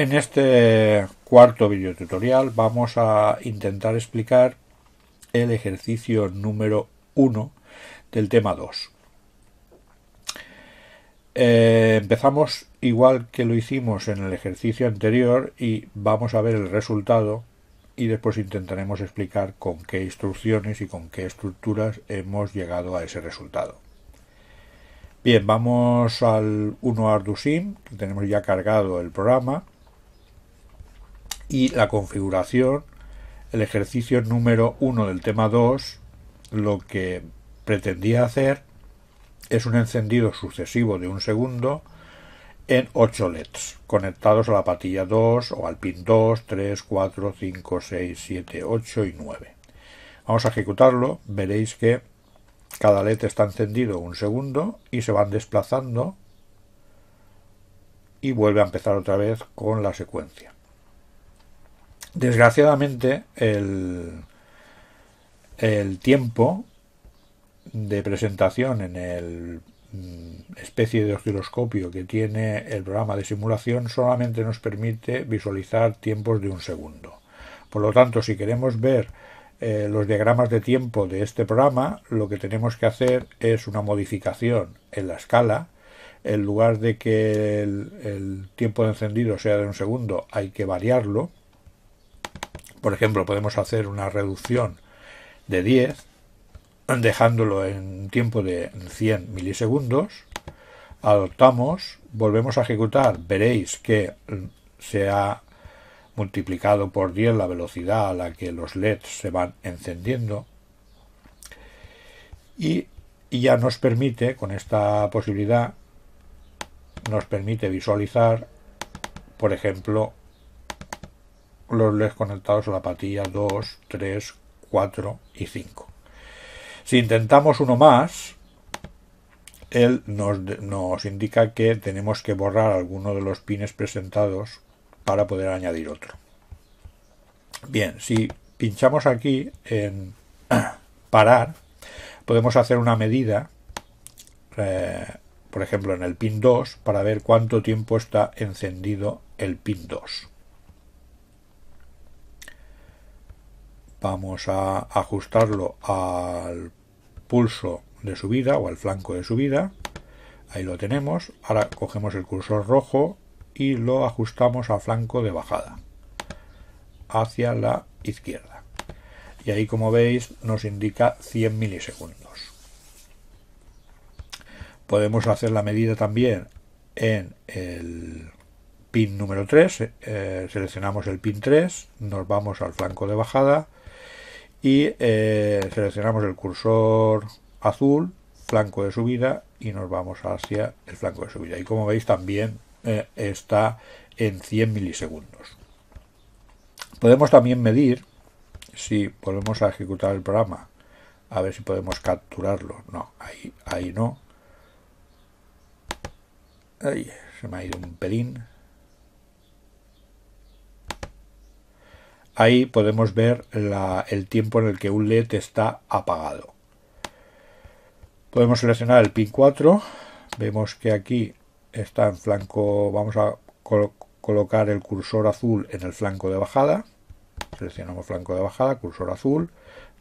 En este cuarto videotutorial vamos a intentar explicar el ejercicio número 1 del tema 2. Eh, empezamos igual que lo hicimos en el ejercicio anterior y vamos a ver el resultado y después intentaremos explicar con qué instrucciones y con qué estructuras hemos llegado a ese resultado. Bien, vamos al 1 ardusim que tenemos ya cargado el programa y la configuración, el ejercicio número 1 del tema 2, lo que pretendía hacer es un encendido sucesivo de un segundo en 8 LEDs conectados a la patilla 2 o al pin 2, 3, 4, 5, 6, 7, 8 y 9. Vamos a ejecutarlo, veréis que cada LED está encendido un segundo y se van desplazando y vuelve a empezar otra vez con la secuencia. Desgraciadamente, el, el tiempo de presentación en el mm, especie de osciloscopio que tiene el programa de simulación solamente nos permite visualizar tiempos de un segundo. Por lo tanto, si queremos ver eh, los diagramas de tiempo de este programa, lo que tenemos que hacer es una modificación en la escala. En lugar de que el tiempo de encendido sea de un segundo, hay que variarlo por ejemplo, podemos hacer una reducción de 10, dejándolo en un tiempo de 100 milisegundos. Adoptamos, volvemos a ejecutar, veréis que mm, se ha multiplicado por 10 la velocidad a la que los LEDs se van encendiendo. y ya nos permite, con esta posibilidad, nos permite visualizar, por ejemplo, los LEDs conectados a la patilla 2, 3, 4 y 5. Si intentamos uno más, él nos, indica que tenemos que borrar alguno de los pines presentados para poder añadir otro. Bien, si pinchamos aquí en parar, podemos hacer una medida, eh, por ejemplo en el pin 2, para ver cuánto tiempo está encendido el pin 2. vamos a ajustarlo al pulso de subida o al flanco de subida ahí lo tenemos ahora cogemos el cursor rojo y lo ajustamos al flanco de bajada hacia la izquierda y ahí como veis nos indica 100 milisegundos podemos hacer la medida también en el pin número 3 eh, seleccionamos el pin 3 nos vamos al flanco de bajada y eh, seleccionamos el cursor azul, flanco de subida y nos vamos hacia el flanco de subida. Y como veis también eh, está en 100 milisegundos. Podemos también medir si volvemos a ejecutar el programa, a ver si podemos capturarlo. No, ahí, ahí no. se me ha ido un pelín. Ahí podemos ver el tiempo en el que un LED está apagado. Podemos seleccionar el pin 4. Vemos que aquí está en flanco, vamos a colocar el cursor azul en el flanco de bajada. Seleccionamos flanco de bajada, cursor azul.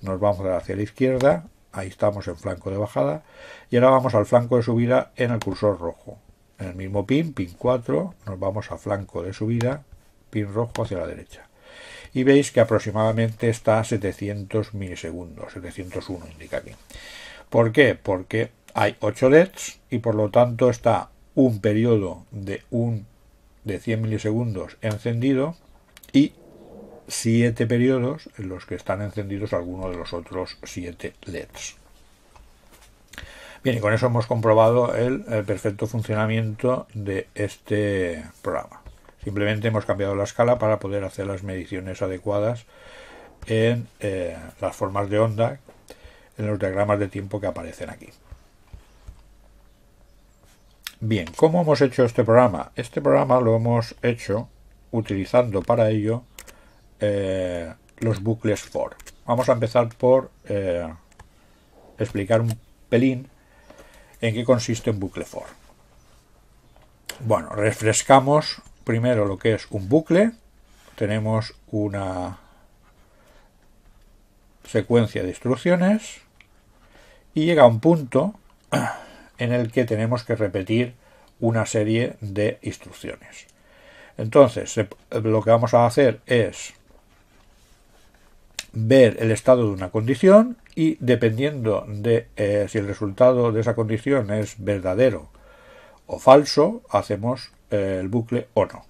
Nos vamos hacia la izquierda. Ahí estamos en flanco de bajada. Y ahora vamos al flanco de subida en el cursor rojo. En el mismo pin, pin 4, nos vamos a flanco de subida, pin rojo hacia la derecha y veis que aproximadamente está a 700 milisegundos, 701 indica aquí. ¿Por qué? Porque hay 8 LEDs y por lo tanto está un periodo de, un, de 100 milisegundos encendido y 7 periodos en los que están encendidos algunos de los otros 7 LEDs. Bien, y con eso hemos comprobado el perfecto funcionamiento de este programa. Simplemente hemos cambiado la escala para poder hacer las mediciones adecuadas en eh, las formas de onda, en los diagramas de tiempo que aparecen aquí. Bien, ¿cómo hemos hecho este programa? Este programa lo hemos hecho utilizando para ello eh, los bucles for. Vamos a empezar por eh, explicar un pelín en qué consiste un bucle for. Bueno, refrescamos primero lo que es un bucle, tenemos una secuencia de instrucciones y llega un punto en el que tenemos que repetir una serie de instrucciones. Entonces, lo que vamos a hacer es ver el estado de una condición y dependiendo de eh, si el resultado de esa condición es verdadero o falso, hacemos el bucle o no.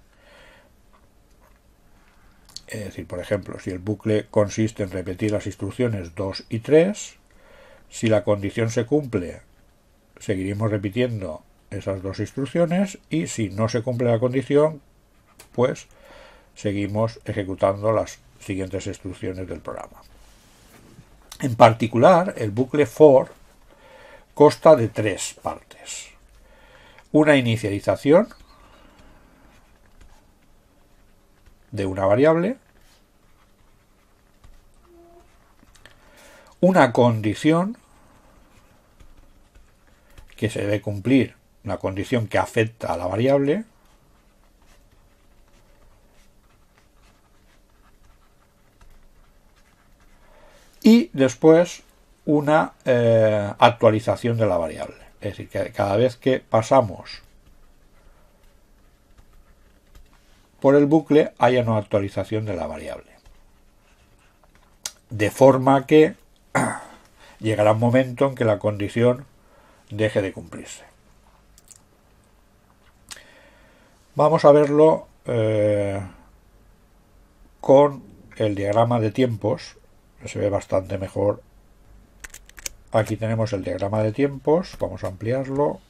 Es decir, por ejemplo, si el bucle consiste en repetir las instrucciones 2 y 3, si la condición se cumple, seguiremos repitiendo esas dos instrucciones y si no se cumple la condición, pues seguimos ejecutando las siguientes instrucciones del programa. En particular, el bucle for consta de tres partes. Una inicialización, de una variable, una condición que se debe cumplir, una condición que afecta a la variable, y después una eh, actualización de la variable. Es decir, que cada vez que pasamos por el bucle haya una actualización de la variable. De forma que llegará un momento en que la condición deje de cumplirse. Vamos a verlo eh, con el diagrama de tiempos, se ve bastante mejor. Aquí tenemos el diagrama de tiempos, vamos a ampliarlo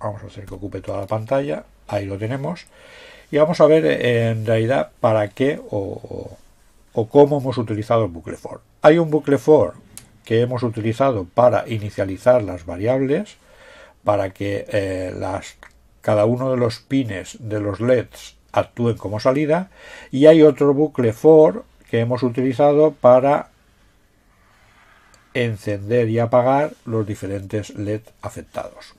vamos a hacer que ocupe toda la pantalla, ahí lo tenemos, y vamos a ver eh, en realidad para qué o, cómo hemos utilizado el bucle for. Hay un bucle for que hemos utilizado para inicializar las variables, para que eh, cada uno de los pines de los LEDs actúen como salida, y hay otro bucle for que hemos utilizado para encender y apagar los diferentes LED afectados.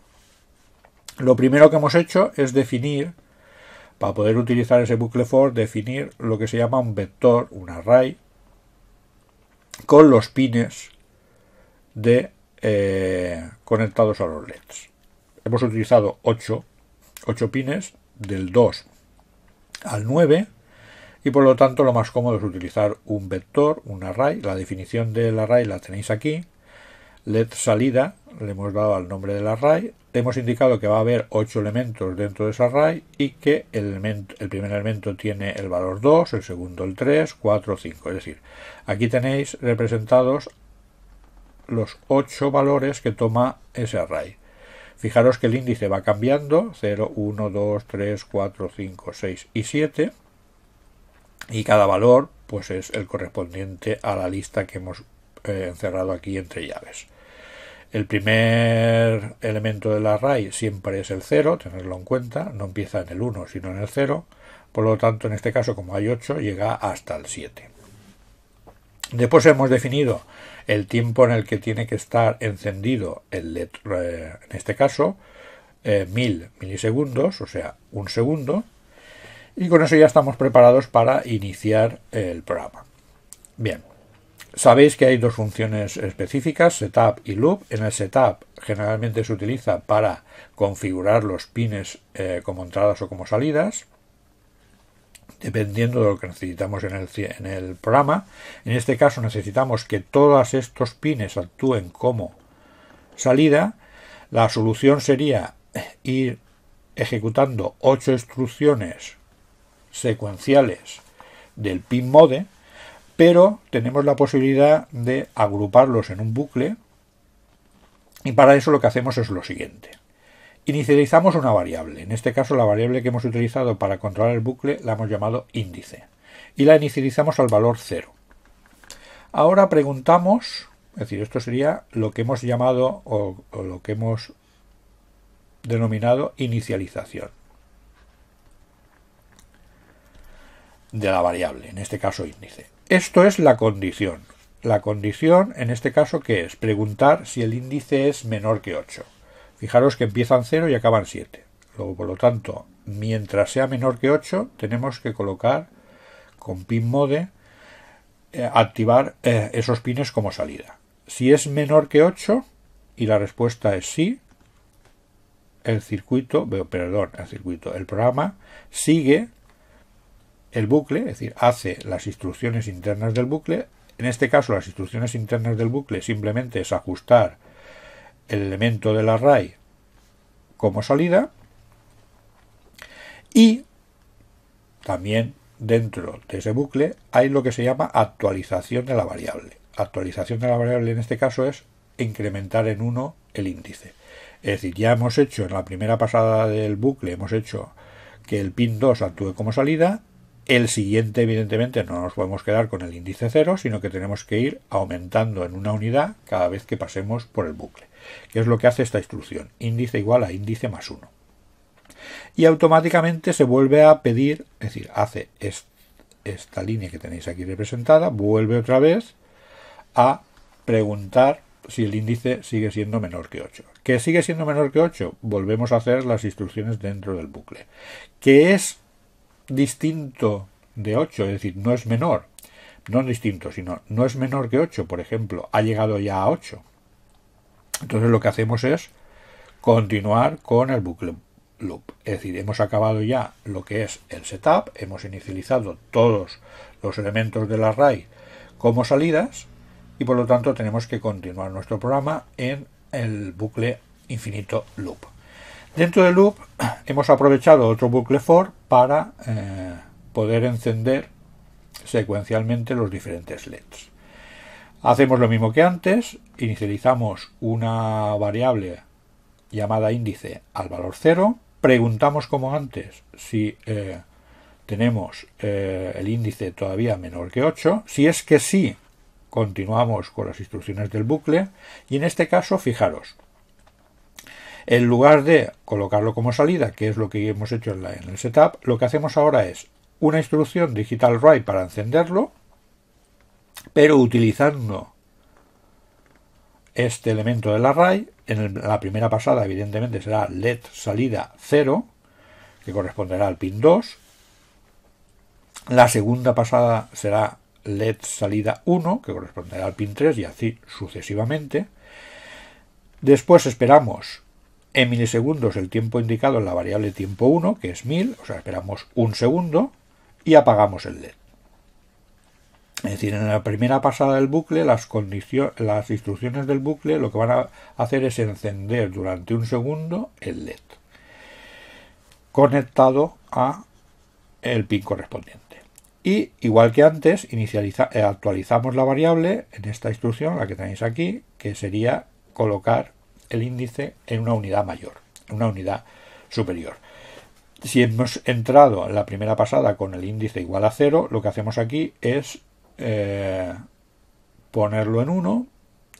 Lo primero que hemos hecho es definir, para poder utilizar ese bucle for, definir lo que se llama un vector, un array, con los pines de eh, conectados a los LEDs. Hemos utilizado 8, 8 pines del 2 al 9 y por lo tanto lo más cómodo es utilizar un vector, un array. La definición del array la tenéis aquí LED salida le hemos dado al nombre del array, hemos indicado que va a haber 8 elementos dentro de ese array y que el, primer elemento tiene el valor 2, el segundo el 3, 4, 5. Es decir, aquí tenéis representados los 8 valores que toma ese array. Fijaros que el índice va cambiando, 0, 1, 2, 3, 4, 5, 6 y 7. Y cada valor pues es el correspondiente a la lista que hemos eh, encerrado aquí entre llaves. El primer elemento del array siempre es el 0, tenerlo en cuenta, no empieza en el 1 sino en el 0, por lo tanto en este caso como hay 8 llega hasta el 7. Después hemos definido el tiempo en el que tiene que estar encendido el LED, eh, en este caso, 1000 eh, milisegundos, o sea, un segundo. Y con eso ya estamos preparados para iniciar el programa. Bien, Sabéis que hay dos funciones específicas, setup y loop. En el setup generalmente se utiliza para configurar los pines eh, como entradas o como salidas, dependiendo de lo que necesitamos en el, en el programa. En este caso necesitamos que todos estos pines actúen como salida. La solución sería ir ejecutando ocho instrucciones secuenciales del pin mode pero tenemos la posibilidad de agruparlos en un bucle y para eso lo que hacemos es lo siguiente. Inicializamos una variable, en este caso la variable que hemos utilizado para controlar el bucle la hemos llamado índice y la inicializamos al valor 0. Ahora preguntamos, es decir, esto sería lo que hemos llamado o, o lo que hemos denominado inicialización de la variable, en este caso índice. Esto es la condición. La condición, en este caso, ¿qué es? Preguntar si el índice es menor que 8. Fijaros que empiezan 0 y acaban 7. Luego, por lo tanto, mientras sea menor que 8, tenemos que colocar con pin mode, eh, activar eh, esos pines como salida. Si es menor que 8, y la respuesta es sí, el circuito, perdón, el circuito, el programa sigue el bucle, es decir, hace las instrucciones internas del bucle. En este caso, las instrucciones internas del bucle simplemente es ajustar el elemento del array como salida y también dentro de ese bucle hay lo que se llama actualización de la variable. Actualización de la variable en este caso es incrementar en 1 el índice. Es decir, ya hemos hecho en la primera pasada del bucle, hemos hecho que el pin 2 actúe como salida el siguiente, evidentemente, no nos podemos quedar con el índice 0, sino que tenemos que ir aumentando en una unidad cada vez que pasemos por el bucle, ¿Qué es lo que hace esta instrucción, índice igual a índice más 1. Y automáticamente se vuelve a pedir, es decir, hace esta línea que tenéis aquí representada, vuelve otra vez a preguntar si el índice sigue siendo menor que 8. ¿Qué sigue siendo menor que 8? Volvemos a hacer las instrucciones dentro del bucle. ¿Qué es distinto de 8, es decir, no es menor, no es distinto, sino no es menor que 8, por ejemplo, ha llegado ya a 8. Entonces lo que hacemos es continuar con el bucle loop. Es decir, hemos acabado ya lo que es el setup, hemos inicializado todos los elementos del array como salidas y por lo tanto tenemos que continuar nuestro programa en el bucle infinito loop. Dentro del Loop hemos aprovechado otro bucle for para eh, poder encender secuencialmente los diferentes LEDs. Hacemos lo mismo que antes, inicializamos una variable llamada índice al valor 0, preguntamos como antes si eh, tenemos eh, el índice todavía menor que 8, si es que sí, continuamos con las instrucciones del bucle y en este caso, fijaros, en lugar de colocarlo como salida, que es lo que hemos hecho en, el setup, lo que hacemos ahora es una instrucción digital write para encenderlo, pero utilizando este elemento del array, en la primera pasada evidentemente será led salida 0, que corresponderá al pin 2, la segunda pasada será led salida 1, que corresponderá al pin 3 y así sucesivamente. Después esperamos en milisegundos el tiempo indicado en la variable tiempo 1, que es 1000, o sea, esperamos un segundo y apagamos el LED. Es decir, en la primera pasada del bucle, las, las instrucciones del bucle lo que van a hacer es encender durante un segundo el LED conectado a el pin correspondiente. Y igual que antes, eh, actualizamos la variable en esta instrucción, la que tenéis aquí, que sería colocar el índice en una unidad mayor, una unidad superior. Si hemos entrado en la primera pasada con el índice igual a 0, lo que hacemos aquí es eh, ponerlo en 1,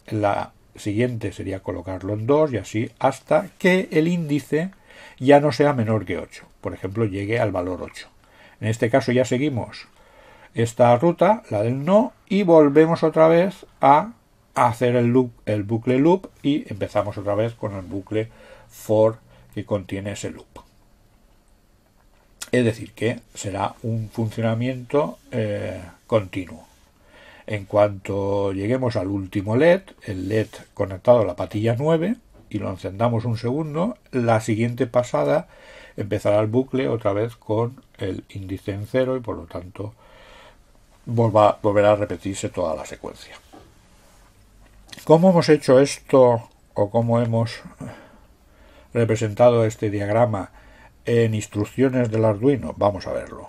la siguiente sería colocarlo en 2 y así hasta que el índice ya no sea menor que 8, por ejemplo llegue al valor 8. En este caso ya seguimos esta ruta, la del no, y volvemos otra vez a hacer el, loop, el bucle loop y empezamos otra vez con el bucle for que contiene ese loop. Es decir, que será un funcionamiento eh, continuo. En cuanto lleguemos al último LED, el LED conectado a la patilla 9, y lo encendamos un segundo, la siguiente pasada empezará el bucle otra vez con el índice en cero y por lo tanto volverá a repetirse toda la secuencia. ¿Cómo hemos hecho esto o cómo hemos representado este diagrama en instrucciones del Arduino? Vamos a verlo.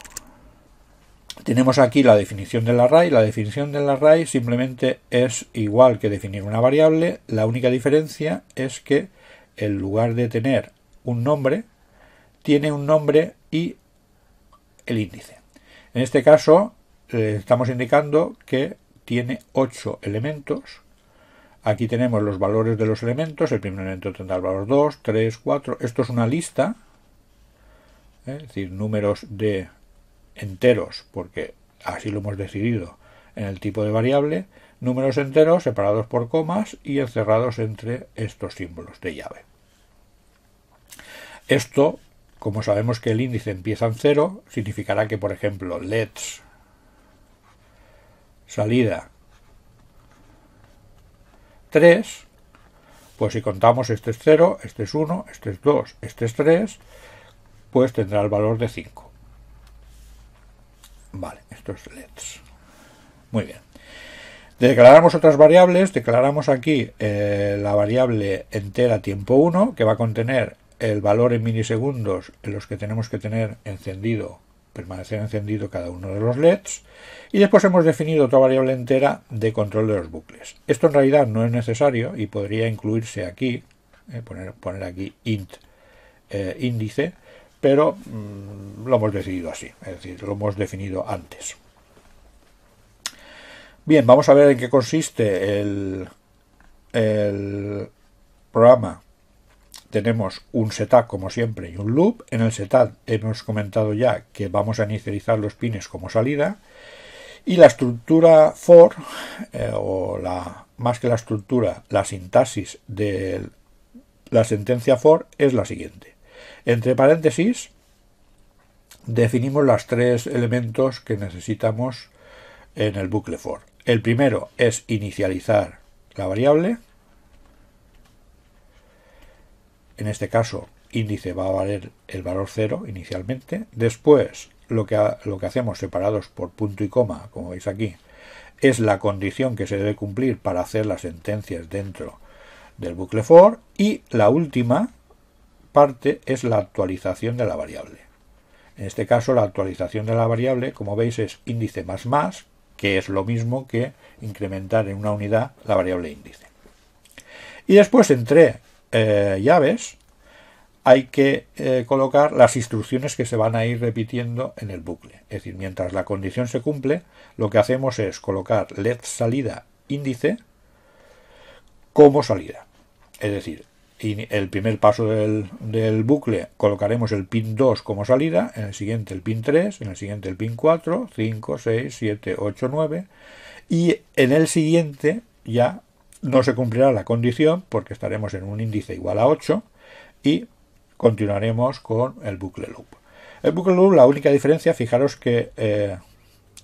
Tenemos aquí la definición del array. La definición del array simplemente es igual que definir una variable. La única diferencia es que en lugar de tener un nombre, tiene un nombre y el índice. En este caso, le estamos indicando que tiene ocho elementos Aquí tenemos los valores de los elementos. El primer elemento tendrá el valor 2, 3, 4. Esto es una lista, ¿eh? es decir, números de enteros, porque así lo hemos decidido en el tipo de variable. Números enteros separados por comas y encerrados entre estos símbolos de llave. Esto, como sabemos que el índice empieza en 0, significará que, por ejemplo, lets salida 3, pues si contamos este es 0, este es 1, este es 2, este es 3, pues tendrá el valor de 5. Vale, esto es LEDs. Muy bien. Declaramos otras variables, declaramos aquí eh, la variable entera tiempo 1, que va a contener el valor en milisegundos en los que tenemos que tener encendido Permanecer encendido cada uno de los LEDs y después hemos definido otra variable entera de control de los bucles. Esto en realidad no es necesario y podría incluirse aquí, eh, poner, aquí int eh, índice, pero mm, lo hemos decidido así, es decir, lo hemos definido antes. Bien, vamos a ver en qué consiste el, el programa tenemos un setup, como siempre y un loop. En el setup hemos comentado ya que vamos a inicializar los pines como salida. Y la estructura for, eh, o la, más que la estructura, la sintaxis de la sentencia for es la siguiente. Entre paréntesis, definimos los tres elementos que necesitamos en el bucle for. El primero es inicializar la variable, en este caso índice va a valer el valor 0 inicialmente, después lo que, hacemos separados por punto y coma, como veis aquí, es la condición que se debe cumplir para hacer las sentencias dentro del bucle for y la última parte es la actualización de la variable. En este caso la actualización de la variable, como veis, es índice más más, que es lo mismo que incrementar en una unidad la variable índice. Y después entre eh, llaves hay que eh, colocar las instrucciones que se van a ir repitiendo en el bucle. Es decir, mientras la condición se cumple, lo que hacemos es colocar led salida índice como salida. Es decir, el primer paso del, bucle colocaremos el pin 2 como salida, en el siguiente el pin 3, en el siguiente el pin 4, 5, 6, 7, 8, 9 y en el siguiente ya no se cumplirá la condición porque estaremos en un índice igual a 8 y continuaremos con el bucle loop. El bucle loop, la única diferencia, fijaros que eh,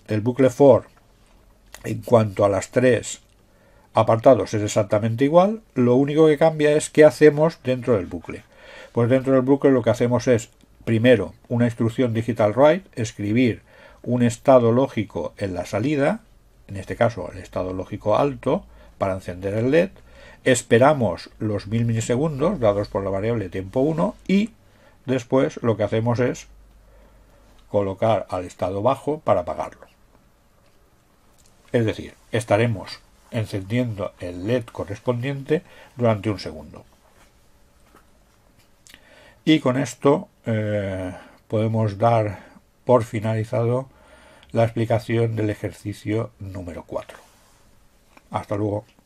el bucle for en cuanto a las tres apartados es exactamente igual, lo único que cambia es qué hacemos dentro del bucle. Pues dentro del bucle lo que hacemos es, primero, una instrucción digital write, escribir un estado lógico en la salida, en este caso el estado lógico alto, para encender el LED, esperamos los mil milisegundos dados por la variable tiempo 1 y después lo que hacemos es colocar al estado bajo para apagarlo. Es decir, estaremos encendiendo el LED correspondiente durante un segundo. Y con esto eh, podemos dar por finalizado la explicación del ejercicio número 4. Hasta luego.